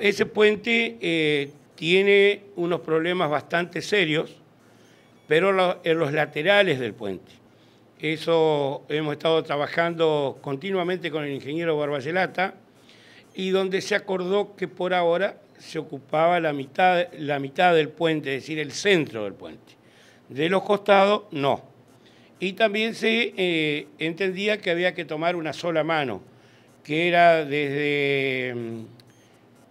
Ese puente eh, tiene unos problemas bastante serios, pero en los laterales del puente. Eso hemos estado trabajando continuamente con el ingeniero Barbacelata y donde se acordó que por ahora se ocupaba la mitad, la mitad del puente, es decir, el centro del puente. De los costados, no. Y también se eh, entendía que había que tomar una sola mano, que era desde mm,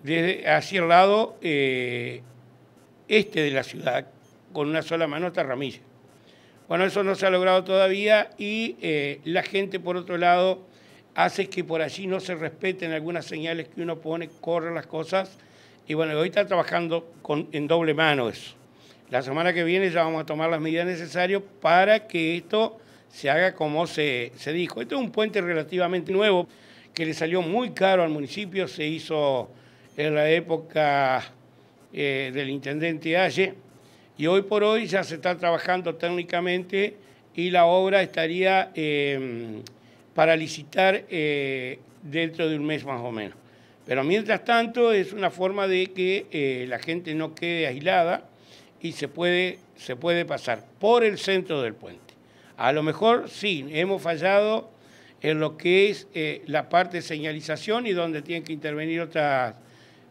desde hacia el lado eh, este de la ciudad, con una sola mano hasta ramilla. Bueno, eso no se ha logrado todavía y eh, la gente, por otro lado, hace que por allí no se respeten algunas señales que uno pone, corre las cosas. Y bueno, hoy está trabajando en doble mano eso. La semana que viene ya vamos a tomar las medidas necesarias para que esto se haga como se, se dijo. Este es un puente relativamente nuevo que le salió muy caro al municipio, se hizo en la época eh, del intendente Aye, y hoy por hoy ya se está trabajando técnicamente y la obra estaría em, para licitar eh, dentro de un mes más o menos. Pero mientras tanto es una forma de que eh, la gente no quede aislada y se puede, se puede pasar por el centro del puente. A lo mejor sí, hemos fallado en lo que es la parte de señalización y donde tienen que intervenir otras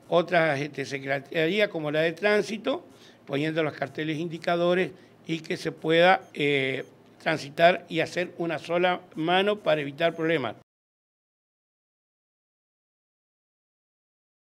otras este, secretaría como la de tránsito, poniendo los carteles indicadores y que se pueda eh, transitar y hacer una sola mano para evitar problemas.